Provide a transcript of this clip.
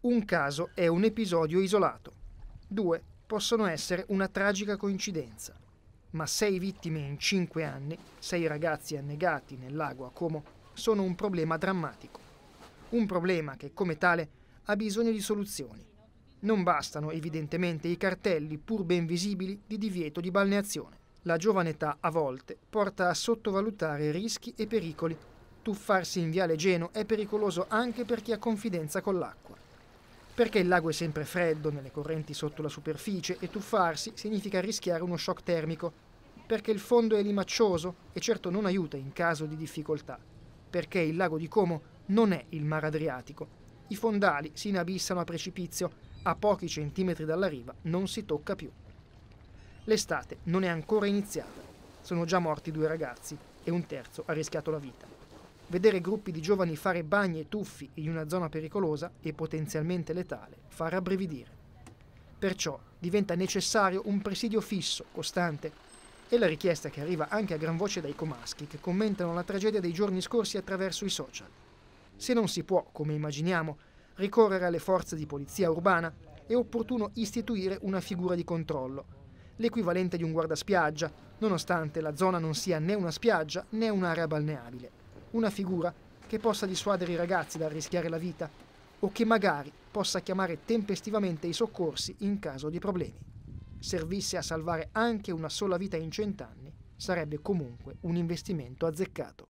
Un caso è un episodio isolato. Due possono essere una tragica coincidenza. Ma sei vittime in cinque anni, sei ragazzi annegati nel lago a Como, sono un problema drammatico. Un problema che, come tale, ha bisogno di soluzioni. Non bastano evidentemente i cartelli, pur ben visibili, di divieto di balneazione. La giovane età a volte porta a sottovalutare rischi e pericoli. Tuffarsi in viale Geno è pericoloso anche per chi ha confidenza con l'acqua perché il lago è sempre freddo nelle correnti sotto la superficie e tuffarsi significa rischiare uno shock termico, perché il fondo è limaccioso e certo non aiuta in caso di difficoltà, perché il lago di Como non è il mare Adriatico. I fondali si inabissano a precipizio, a pochi centimetri dalla riva non si tocca più. L'estate non è ancora iniziata, sono già morti due ragazzi e un terzo ha rischiato la vita. Vedere gruppi di giovani fare bagni e tuffi in una zona pericolosa e potenzialmente letale fa rabbrividire. Perciò diventa necessario un presidio fisso, costante, e la richiesta che arriva anche a gran voce dai comaschi che commentano la tragedia dei giorni scorsi attraverso i social. Se non si può, come immaginiamo, ricorrere alle forze di polizia urbana, è opportuno istituire una figura di controllo, l'equivalente di un guardaspiaggia, nonostante la zona non sia né una spiaggia né un'area balneabile una figura che possa dissuadere i ragazzi dal rischiare la vita o che magari possa chiamare tempestivamente i soccorsi in caso di problemi. Servisse a salvare anche una sola vita in cent'anni sarebbe comunque un investimento azzeccato.